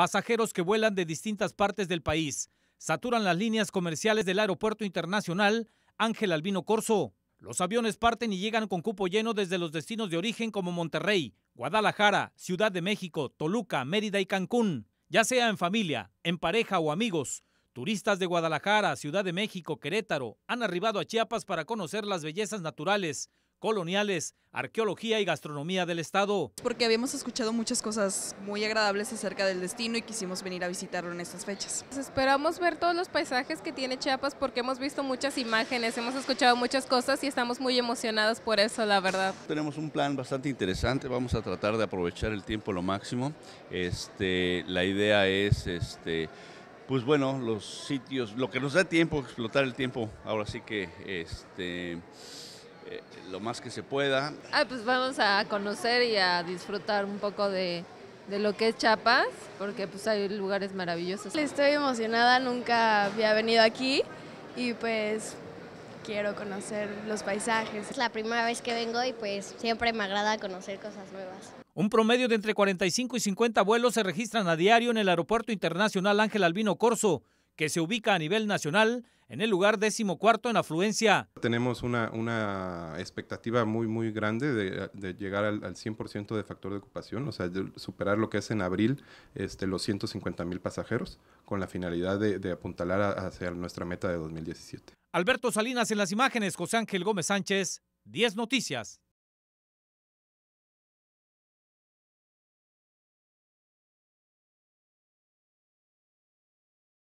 Pasajeros que vuelan de distintas partes del país saturan las líneas comerciales del Aeropuerto Internacional Ángel Albino Corso. Los aviones parten y llegan con cupo lleno desde los destinos de origen como Monterrey, Guadalajara, Ciudad de México, Toluca, Mérida y Cancún. Ya sea en familia, en pareja o amigos, turistas de Guadalajara, Ciudad de México, Querétaro han arribado a Chiapas para conocer las bellezas naturales coloniales, arqueología y gastronomía del estado. Porque habíamos escuchado muchas cosas muy agradables acerca del destino y quisimos venir a visitarlo en estas fechas. Pues esperamos ver todos los paisajes que tiene Chiapas porque hemos visto muchas imágenes, hemos escuchado muchas cosas y estamos muy emocionados por eso, la verdad. Tenemos un plan bastante interesante, vamos a tratar de aprovechar el tiempo lo máximo. Este, la idea es este pues bueno, los sitios, lo que nos da tiempo explotar el tiempo, ahora sí que este eh, lo más que se pueda. Ah, pues vamos a conocer y a disfrutar un poco de, lo que es Chiapas, porque pues hay lugares maravillosos. Estoy emocionada, nunca había venido aquí y pues quiero conocer los paisajes. Es la primera vez que vengo y pues siempre me agrada conocer cosas nuevas. Un promedio de entre 45 y 50 vuelos se registran a diario en el Aeropuerto Internacional Ángel Albino Corso que se ubica a nivel nacional en el lugar décimo cuarto en afluencia. Tenemos una, una expectativa muy, muy grande de, llegar al, 100% de factor de ocupación, o sea, de superar lo que es en abril este, los 150 mil pasajeros, con la finalidad de, apuntalar hacia nuestra meta de 2017. Alberto Salinas en las imágenes, José Ángel Gómez Sánchez, 10 Noticias.